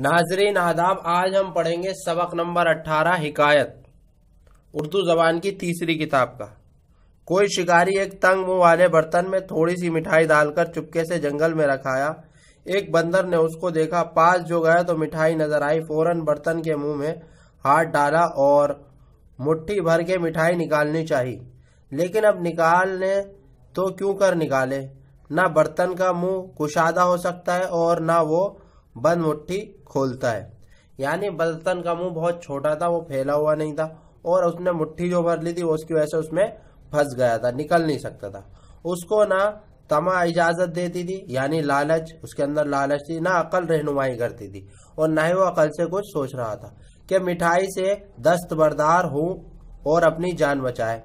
नाजरीन आदाब आज हम पढ़ेंगे सबक नंबर अट्ठारह हिकायत उर्दू ज़बान की तीसरी किताब का कोई शिकारी एक तंग मुंह वाले बर्तन में थोड़ी सी मिठाई डालकर चुपके से जंगल में रखाया एक बंदर ने उसको देखा पास जो गया तो मिठाई नजर आई फौरन बर्तन के मुंह में हाथ डाला और मुट्ठी भर के मिठाई निकालनी चाहिए लेकिन अब निकालने तो क्यों कर निकाले ना बर्तन का मुंह कुशादा हो सकता है और ना वो बंद मुट्ठी खोलता है यानी बर्तन का मुंह बहुत छोटा था वो फैला हुआ नहीं था और उसने मुट्ठी जो भर ली थी उसकी वजह से उसमें फंस गया था निकल नहीं सकता था उसको ना तमा इजाजत देती थी यानी लालच उसके अंदर लालच थी ना अकल रहनुमाई करती थी और ना ही वो अकल से कुछ सोच रहा था कि मिठाई से दस्तबरदार हूं और अपनी जान बचाए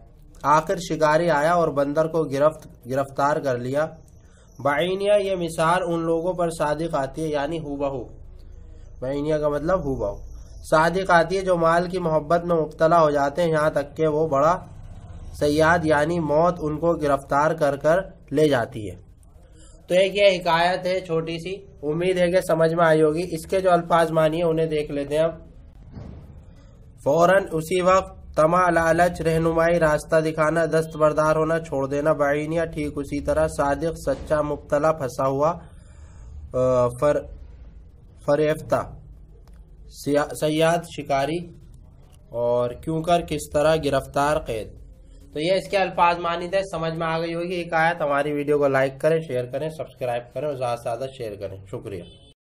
आखिर शिकारी आया और बंदर को गिरफ्त गिरफ्तार कर लिया बाइनिया ये मिसाल उन लोगों पर सादिक आती है यानी हुबहू बाइनिया का मतलब हुबहू सादिक आती है जो माल की मोहब्बत में मुबतला हो जाते हैं यहाँ तक के वो बड़ा सयाद यानी मौत उनको गिरफ्तार कर कर ले जाती है तो एक ये हिकायत है छोटी सी उम्मीद है कि समझ में आई होगी इसके जो अल्फाज मानिए उन्हें देख लेते हैं अब फौरन उसी वक्त तमा लालच रहनुमाई रास्ता दिखाना दस्तबरदार होना छोड़ देना बाइनिया ठीक उसी तरह सादिक सच्चा मुबतला फंसा हुआ फर फरेफ्ता सयाद शिकारी और क्यों कर किस तरह गिरफ्तार कैद तो ये इसके अल्फाज मानी थे समझ में आ गई होगी एक आयत हमारी वीडियो को लाइक करें शेयर करें सब्सक्राइब करें और ज़्यादा से ज़्यादा शेयर करें शुक्रिया